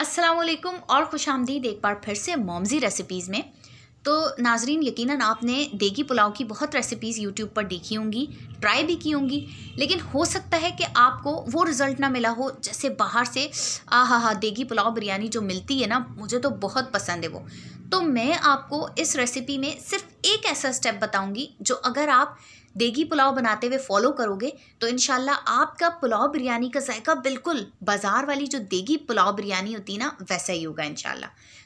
असलकुम और खुश आमदीद एक बार फिर से मोमजी रेसिपीज़ में तो नाजरीन यकीनन आपने देगी पुलाव की बहुत रेसिपीज़ यूट्यूब पर देखी होंगी ट्राई भी की होंगी लेकिन हो सकता है कि आपको वो रिज़ल्ट ना मिला हो जैसे बाहर से आ हा हा देगी पुलाव बिरयानी जो मिलती है ना मुझे तो बहुत पसंद है वो तो मैं आपको इस रेसिपी में सिर्फ एक ऐसा स्टेप बताऊंगी जो अगर आप देगी पुलाव बनाते हुए फॉलो करोगे तो इन आपका पुलाव बिरयानी का जायका बिल्कुल बाज़ार वाली जो देगी पुलाव बिरयानी होती है ना वैसा ही होगा इन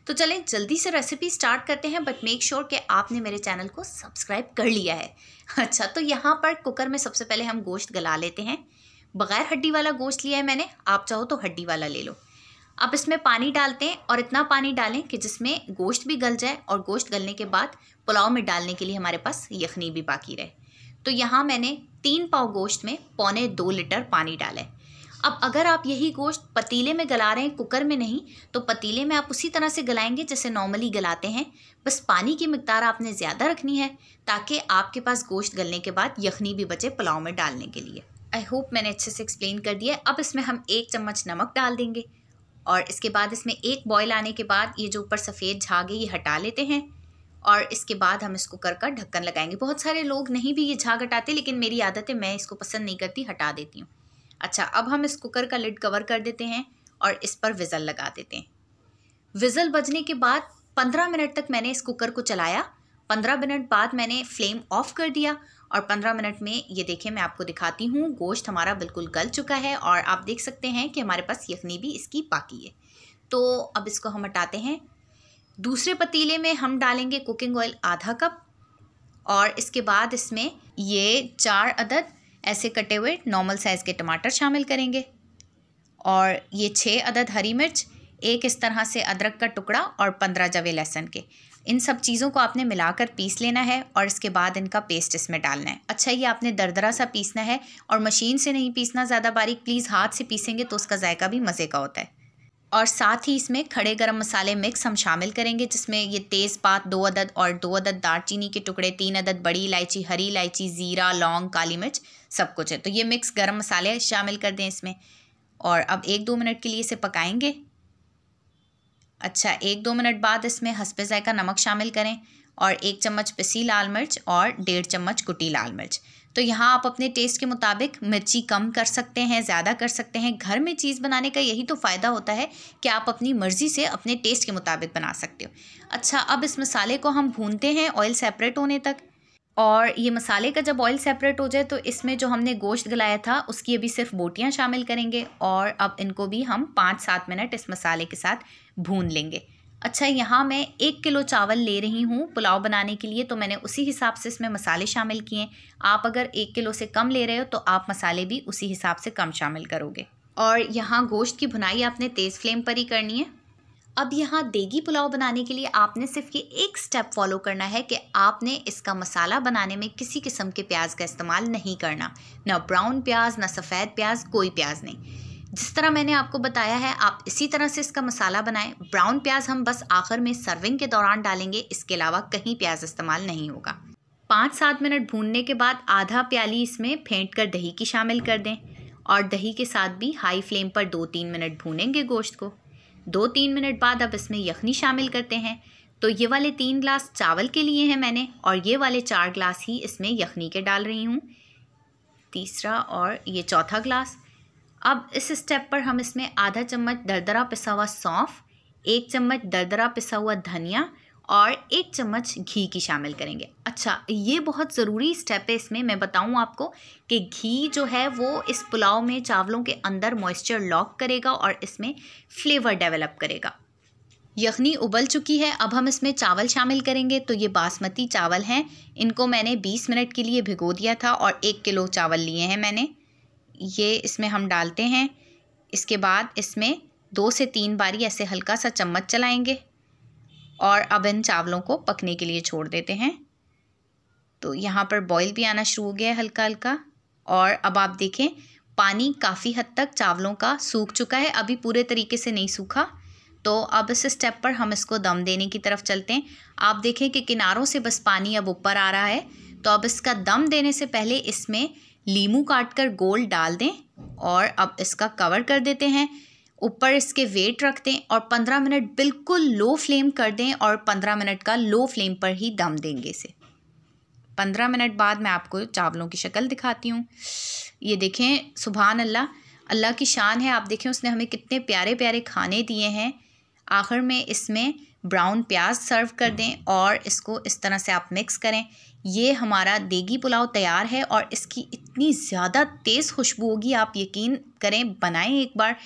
तो चलें जल्दी से रेसिपी स्टार्ट करते हैं बट मेक श्योर कि आपने मेरे चैनल को सब्सक्राइब कर लिया है अच्छा तो यहाँ पर कुकर में सबसे पहले हम गोश्त गला लेते हैं बग़ैर हड्डी वाला गोश्त लिया है मैंने आप चाहो तो हड्डी वाला ले लो आप इसमें पानी डालते हैं और इतना पानी डालें कि जिसमें गोश्त भी गल जाए और गोश्त गलने के बाद पुलाव में डालने के लिए हमारे पास यखनी भी बाकी रहे तो यहाँ मैंने तीन पाव गोश्त में पौने दो लीटर पानी डाला अब अगर आप यही गोश्त पतीले में गला रहे हैं कुकर में नहीं तो पतीले में आप उसी तरह से गलाएंगे जैसे नॉर्मली गलाते हैं बस पानी की मकदार आपने ज़्यादा रखनी है ताकि आपके पास गोश्त गलने के बाद यखनी भी बचे पुलाव में डालने के लिए आई होप मैंने अच्छे से एक्सप्लेन कर दिया अब इसमें हम एक चम्मच नमक डाल देंगे और इसके बाद इसमें एक बॉयल आने के बाद ये जो ऊपर सफ़ेद झाग है ये हटा लेते हैं और इसके बाद हम इसको कर कर ढक्कन लगाएंगे बहुत सारे लोग नहीं भी ये झाग हटाते लेकिन मेरी आदत है मैं इसको पसंद नहीं करती हटा देती हूँ अच्छा अब हम इस कुकर का लिड कवर कर देते हैं और इस पर विज़ल लगा देते हैं विज़ल बजने के बाद पंद्रह मिनट तक मैंने इस कुकर को चलाया पंद्रह मिनट बाद मैंने फ्लेम ऑफ कर दिया और पंद्रह मिनट में ये देखें मैं आपको दिखाती हूँ गोश्त हमारा बिल्कुल गल चुका है और आप देख सकते हैं कि हमारे पास यखनी भी इसकी बाकी है तो अब इसको हम हटाते हैं दूसरे पतीले में हम डालेंगे कुकिंग ऑयल आधा कप और इसके बाद इसमें ये चार अदद ऐसे कटे हुए नॉर्मल साइज़ के टमाटर शामिल करेंगे और ये छः अदद हरी मिर्च एक इस तरह से अदरक का टुकड़ा और पंद्रह जवे लहसुन के इन सब चीज़ों को आपने मिलाकर पीस लेना है और इसके बाद इनका पेस्ट इसमें डालना है अच्छा ये आपने दरदरा सा पीसना है और मशीन से नहीं पीसना ज़्यादा बारीक प्लीज़ हाथ से पीसेंगे तो उसका जायका भी मज़े का होता है और साथ ही इसमें खड़े गरम मसाले मिक्स हम शामिल करेंगे जिसमें ये तेज़पात दो अदद और दो अदद दालचीनी के टुकड़े तीन अदद बड़ी इलायची हरी इलायची ज़ीरा लौंग काली मिर्च सब कुछ है तो ये मिक्स गरम मसाले शामिल कर दें इसमें और अब एक दो मिनट के लिए इसे पकाएंगे अच्छा एक दो मिनट बाद इसमें हंसपे जायका नमक शामिल करें और एक चम्मच पिसी लाल मिर्च और डेढ़ चम्मच कुटी लाल मिर्च तो यहाँ आप अपने टेस्ट के मुताबिक मिर्ची कम कर सकते हैं ज़्यादा कर सकते हैं घर में चीज़ बनाने का यही तो फ़ायदा होता है कि आप अपनी मर्ज़ी से अपने टेस्ट के मुताबिक बना सकते हो अच्छा अब इस मसाले को हम भूनते हैं ऑयल सेपरेट होने तक और ये मसाले का जब ऑयल सेपरेट हो जाए तो इसमें जो हमने गोश्त गलाया था उसकी अभी सिर्फ बोटियाँ शामिल करेंगे और अब इनको भी हम पाँच सात मिनट इस मसाले के साथ भून लेंगे अच्छा यहाँ मैं एक किलो चावल ले रही हूँ पुलाव बनाने के लिए तो मैंने उसी हिसाब से इसमें मसाले शामिल किए आप अगर एक किलो से कम ले रहे हो तो आप मसाले भी उसी हिसाब से कम शामिल करोगे और यहाँ गोश्त की भुनाई आपने तेज़ फ्लेम पर ही करनी है अब यहाँ देगी पुलाव बनाने के लिए आपने सिर्फ ये एक स्टेप फॉलो करना है कि आपने इसका मसाला बनाने में किसी किस्म के प्याज का इस्तेमाल नहीं करना ना ब्राउन प्याज ना सफ़ेद प्याज कोई प्याज नहीं जिस तरह मैंने आपको बताया है आप इसी तरह से इसका मसाला बनाएं ब्राउन प्याज हम बस आखिर में सर्विंग के दौरान डालेंगे इसके अलावा कहीं प्याज इस्तेमाल नहीं होगा पाँच सात मिनट भूनने के बाद आधा प्याली इसमें फेंट कर दही की शामिल कर दें और दही के साथ भी हाई फ्लेम पर दो तीन मिनट भूनेंगे गोश्त को दो तीन मिनट बाद अब इसमें यखनी शामिल करते हैं तो ये वाले तीन ग्लास चावल के लिए हैं मैंने और ये वाले चार ग्लास ही इसमें यखनी के डाल रही हूँ तीसरा और ये चौथा ग्लास अब इस स्टेप पर हम इसमें आधा चम्मच दरदरा पिसा हुआ सौंफ एक चम्मच दरदरा पिसा हुआ धनिया और एक चम्मच घी की शामिल करेंगे अच्छा ये बहुत ज़रूरी स्टेप है इसमें मैं बताऊँ आपको कि घी जो है वो इस पुलाव में चावलों के अंदर मॉइस्चर लॉक करेगा और इसमें फ्लेवर डेवलप करेगा यखनी उबल चुकी है अब हम इसमें चावल शामिल करेंगे तो ये बासमती चावल हैं इनको मैंने 20 मिनट के लिए भिगो दिया था और एक किलो चावल लिए हैं मैंने ये इसमें हम डालते हैं इसके बाद इसमें दो से तीन बारी ऐसे हल्का सा चम्मच चलाएंगे और अब इन चावलों को पकने के लिए छोड़ देते हैं तो यहाँ पर बॉईल भी आना शुरू हो गया है हल्का हल्का और अब आप देखें पानी काफ़ी हद तक चावलों का सूख चुका है अभी पूरे तरीके से नहीं सूखा तो अब इस स्टेप पर हम इसको दम देने की तरफ चलते हैं आप देखें कि किनारों से बस पानी अब ऊपर आ रहा है तो अब इसका दम देने से पहले इसमें लीमू काट कर गोल डाल दें और अब इसका कवर कर देते हैं ऊपर इसके वेट रख दें और 15 मिनट बिल्कुल लो फ्लेम कर दें और 15 मिनट का लो फ्लेम पर ही दम देंगे इसे 15 मिनट बाद मैं आपको चावलों की शक्ल दिखाती हूँ ये देखें सुबहान अल्लाह अल्लाह की शान है आप देखें उसने हमें कितने प्यारे प्यारे खाने दिए हैं आखिर में इसमें ब्राउन प्याज सर्व कर हम्म। दें और इसको इस तरह से आप मिक्स करें ये हमारा देगी पुलाव तैयार है और इसकी इतनी ज़्यादा तेज़ खुशबू होगी आप यकीन करें बनाएं एक बार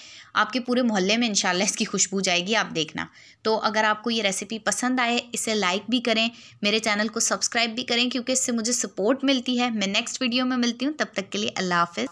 आपके पूरे मोहल्ले में इंशाल्लाह इसकी खुशबू जाएगी आप देखना तो अगर आपको ये रेसिपी पसंद आए इसे लाइक भी करें मेरे चैनल को सब्सक्राइब भी करें क्योंकि इससे मुझे सपोर्ट मिलती है मैं नेक्स्ट वीडियो में मिलती हूँ तब तक के लिए अल्लाह हाफिज़